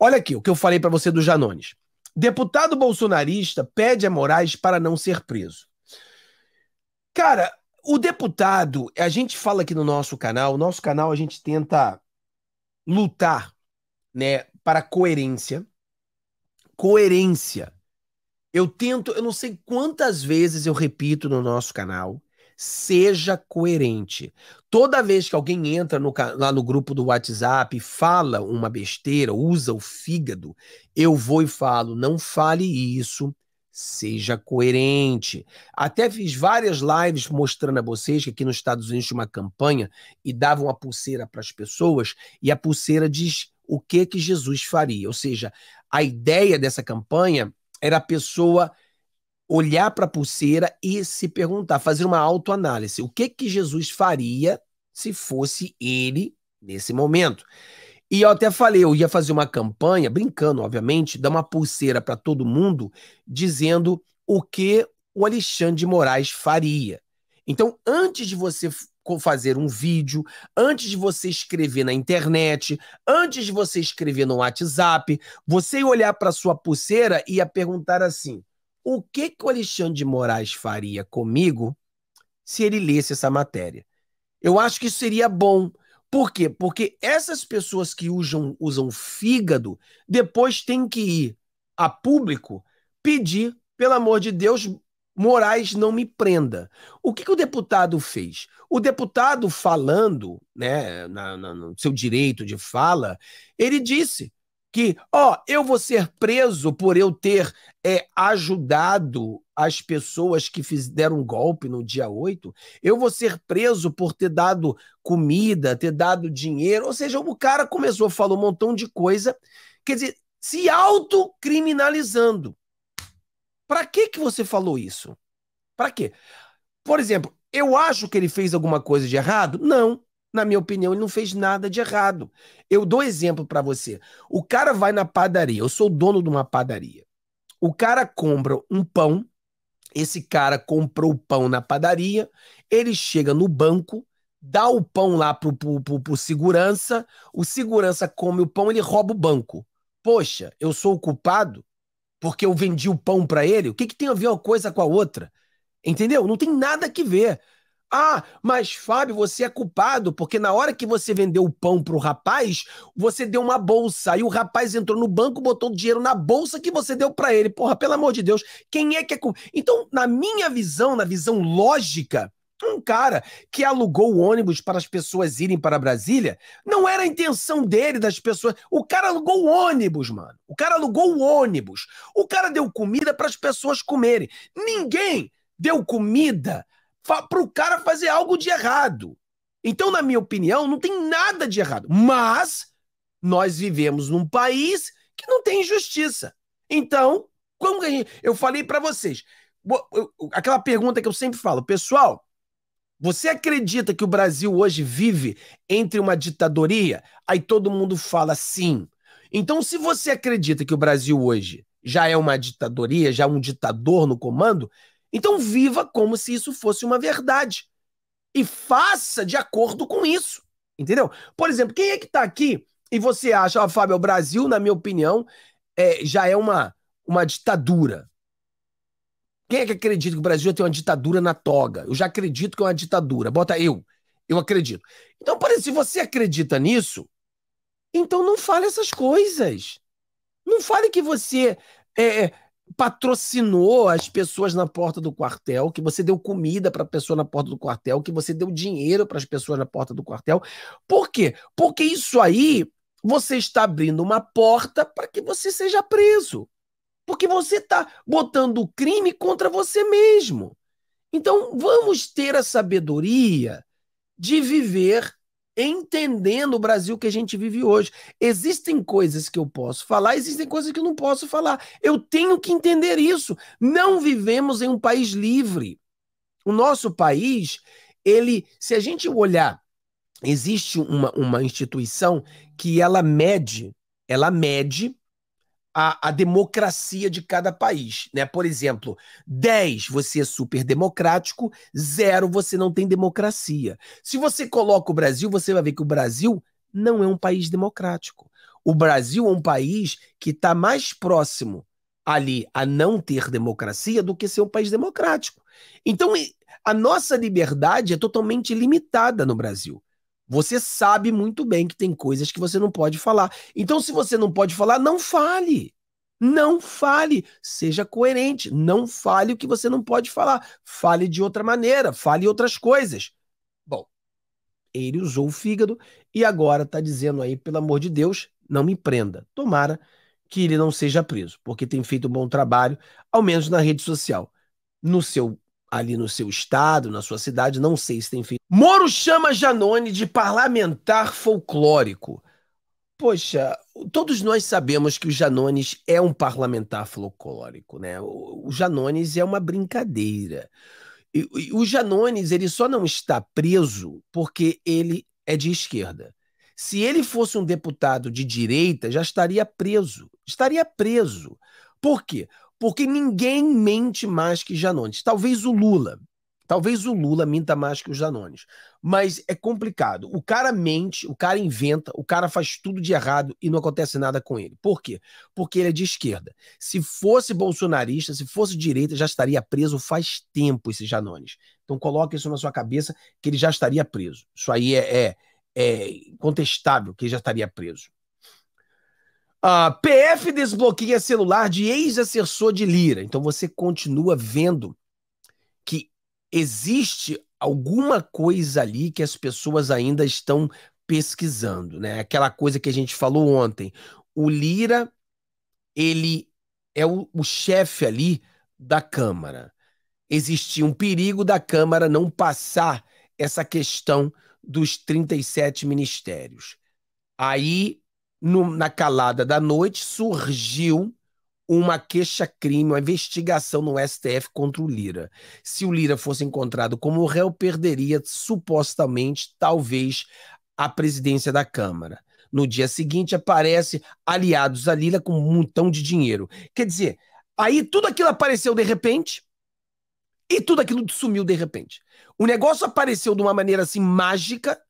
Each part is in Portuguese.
Olha aqui o que eu falei para você do Janones. Deputado bolsonarista pede a Moraes para não ser preso. Cara, o deputado, a gente fala aqui no nosso canal, nosso canal a gente tenta lutar, né, para coerência. Coerência. Eu tento, eu não sei quantas vezes eu repito no nosso canal Seja coerente. Toda vez que alguém entra no, lá no grupo do WhatsApp, fala uma besteira, usa o fígado, eu vou e falo: não fale isso, seja coerente. Até fiz várias lives mostrando a vocês que aqui nos Estados Unidos tinha uma campanha e dava uma pulseira para as pessoas e a pulseira diz o que que Jesus faria. Ou seja, a ideia dessa campanha era a pessoa olhar para a pulseira e se perguntar, fazer uma autoanálise. O que que Jesus faria se fosse ele nesse momento? E eu até falei, eu ia fazer uma campanha, brincando, obviamente, dar uma pulseira para todo mundo, dizendo o que o Alexandre de Moraes faria. Então, antes de você fazer um vídeo, antes de você escrever na internet, antes de você escrever no WhatsApp, você olhar para sua pulseira e ia perguntar assim: o que, que o Alexandre de Moraes faria comigo se ele lesse essa matéria? Eu acho que isso seria bom. Por quê? Porque essas pessoas que usam, usam fígado depois têm que ir a público pedir, pelo amor de Deus, Moraes não me prenda. O que, que o deputado fez? O deputado falando, né, na, na, no seu direito de fala, ele disse que, ó, eu vou ser preso por eu ter é, ajudado as pessoas que fizeram um golpe no dia 8, eu vou ser preso por ter dado comida, ter dado dinheiro. Ou seja, o cara começou, falou um montão de coisa, quer dizer, se autocriminalizando. Para que, que você falou isso? Para quê? Por exemplo, eu acho que ele fez alguma coisa de errado? Não. Na minha opinião, ele não fez nada de errado. Eu dou exemplo para você. O cara vai na padaria, eu sou dono de uma padaria. O cara compra um pão, esse cara comprou o pão na padaria, ele chega no banco, dá o pão lá pro, pro, pro, pro segurança, o segurança come o pão, ele rouba o banco. Poxa, eu sou o culpado porque eu vendi o pão para ele? O que, que tem a ver uma coisa com a outra? Entendeu? Não tem nada que ver. Ah, mas Fábio, você é culpado, porque na hora que você vendeu o pão pro rapaz, você deu uma bolsa. E o rapaz entrou no banco, botou o dinheiro na bolsa que você deu para ele. Porra, pelo amor de Deus, quem é que é culpado? Então, na minha visão, na visão lógica, um cara que alugou o ônibus para as pessoas irem para Brasília, não era a intenção dele das pessoas. O cara alugou o ônibus, mano. O cara alugou o ônibus. O cara deu comida para as pessoas comerem. Ninguém deu comida para o cara fazer algo de errado. Então, na minha opinião, não tem nada de errado. Mas nós vivemos num país que não tem justiça. Então, como que gente... Eu falei para vocês, aquela pergunta que eu sempre falo, pessoal, você acredita que o Brasil hoje vive entre uma ditadoria? Aí todo mundo fala sim. Então, se você acredita que o Brasil hoje já é uma ditadoria, já é um ditador no comando, então viva como se isso fosse uma verdade. E faça de acordo com isso. Entendeu? Por exemplo, quem é que está aqui e você acha, ah, Fábio, o Brasil, na minha opinião, é, já é uma, uma ditadura. Quem é que acredita que o Brasil tem uma ditadura na toga? Eu já acredito que é uma ditadura. Bota eu. Eu acredito. Então, por exemplo, se você acredita nisso, então não fale essas coisas. Não fale que você é, é patrocinou as pessoas na porta do quartel, que você deu comida para a pessoa na porta do quartel, que você deu dinheiro para as pessoas na porta do quartel. Por quê? Porque isso aí você está abrindo uma porta para que você seja preso. Porque você está botando o crime contra você mesmo. Então, vamos ter a sabedoria de viver entendendo o Brasil que a gente vive hoje. Existem coisas que eu posso falar, existem coisas que eu não posso falar. Eu tenho que entender isso. Não vivemos em um país livre. O nosso país, ele, se a gente olhar, existe uma, uma instituição que ela mede, ela mede a, a democracia de cada país. Né? Por exemplo, 10 você é super democrático, 0 você não tem democracia. Se você coloca o Brasil, você vai ver que o Brasil não é um país democrático. O Brasil é um país que está mais próximo ali a não ter democracia do que ser um país democrático. Então, a nossa liberdade é totalmente limitada no Brasil. Você sabe muito bem que tem coisas que você não pode falar. Então, se você não pode falar, não fale. Não fale, seja coerente, não fale o que você não pode falar, fale de outra maneira, fale outras coisas. Bom, ele usou o fígado e agora está dizendo aí, pelo amor de Deus, não me prenda. Tomara que ele não seja preso, porque tem feito um bom trabalho, ao menos na rede social. No seu ali no seu estado, na sua cidade, não sei se tem feito. Moro chama Janone de parlamentar folclórico. Poxa, todos nós sabemos que o Janones é um parlamentar folclórico, né? O Janones é uma brincadeira. E, o Janones, ele só não está preso porque ele é de esquerda. Se ele fosse um deputado de direita, já estaria preso. Estaria preso. Por quê? Porque ninguém mente mais que Janones. Talvez o Lula. Talvez o Lula minta mais que os Janones, Mas é complicado. O cara mente, o cara inventa, o cara faz tudo de errado e não acontece nada com ele. Por quê? Porque ele é de esquerda. Se fosse bolsonarista, se fosse direita, já estaria preso faz tempo esse Janones. Então coloque isso na sua cabeça que ele já estaria preso. Isso aí é, é, é contestável que ele já estaria preso. Uh, ah, PF desbloqueia celular de ex-assessor de Lira. Então você continua vendo que existe alguma coisa ali que as pessoas ainda estão pesquisando, né? Aquela coisa que a gente falou ontem. O Lira, ele é o, o chefe ali da Câmara. Existia um perigo da Câmara não passar essa questão dos 37 ministérios. Aí no, na calada da noite, surgiu uma queixa-crime, uma investigação no STF contra o Lira. Se o Lira fosse encontrado como réu, perderia supostamente, talvez, a presidência da Câmara. No dia seguinte, aparece aliados a Lira com um montão de dinheiro. Quer dizer, aí tudo aquilo apareceu de repente e tudo aquilo sumiu de repente. O negócio apareceu de uma maneira assim mágica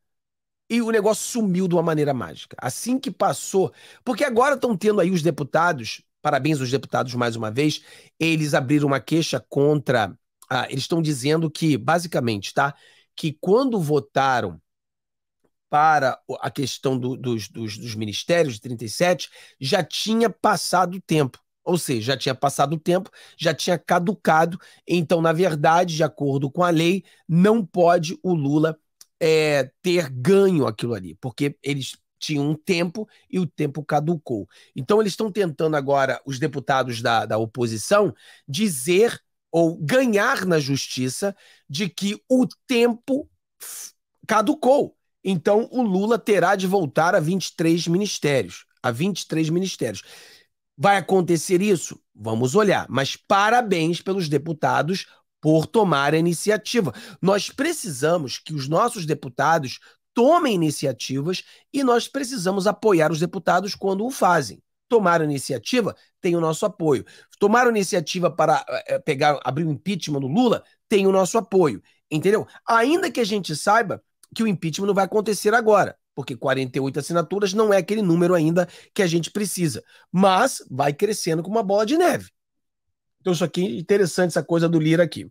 e o negócio sumiu de uma maneira mágica. Assim que passou, porque agora estão tendo aí os deputados, parabéns aos deputados mais uma vez, eles abriram uma queixa contra, ah, eles estão dizendo que, basicamente, tá, que quando votaram para a questão do, dos, dos, dos ministérios de 37, já tinha passado o tempo. Ou seja, já tinha passado o tempo, já tinha caducado. Então, na verdade, de acordo com a lei, não pode o Lula é, ter ganho aquilo ali, porque eles tinham um tempo e o tempo caducou. Então eles estão tentando agora, os deputados da, da oposição, dizer ou ganhar na justiça de que o tempo caducou. Então o Lula terá de voltar a 23 ministérios, a 23 ministérios. Vai acontecer isso? Vamos olhar. Mas parabéns pelos deputados por tomar a iniciativa. Nós precisamos que os nossos deputados tomem iniciativas e nós precisamos apoiar os deputados quando o fazem. Tomar a iniciativa tem o nosso apoio. Tomar a iniciativa para eh, eh, pegar, abrir o impeachment do Lula tem o nosso apoio. Entendeu? Ainda que a gente saiba que o impeachment não vai acontecer agora, porque 48 assinaturas não é aquele número ainda que a gente precisa. Mas vai crescendo como uma bola de neve. Então, isso aqui, interessante essa coisa do Lira aqui.